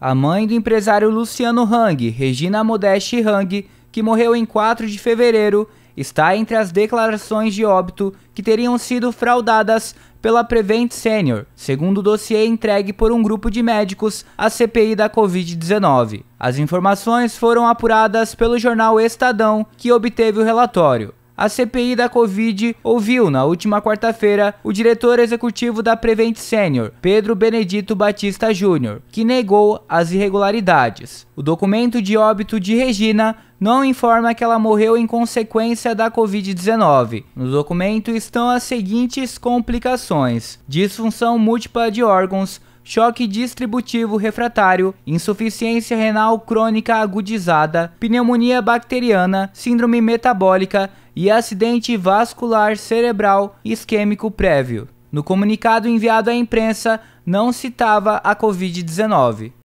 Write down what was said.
A mãe do empresário Luciano Hang, Regina Modeste Hang, que morreu em 4 de fevereiro, está entre as declarações de óbito que teriam sido fraudadas pela Prevent Senior, segundo o dossiê entregue por um grupo de médicos à CPI da Covid-19. As informações foram apuradas pelo jornal Estadão, que obteve o relatório. A CPI da Covid ouviu, na última quarta-feira, o diretor executivo da Prevent Senior, Pedro Benedito Batista Júnior, que negou as irregularidades. O documento de óbito de Regina não informa que ela morreu em consequência da Covid-19. No documento estão as seguintes complicações: disfunção múltipla de órgãos, choque distributivo refratário, insuficiência renal crônica agudizada, pneumonia bacteriana, síndrome metabólica e acidente vascular cerebral isquêmico prévio. No comunicado enviado à imprensa, não citava a Covid-19.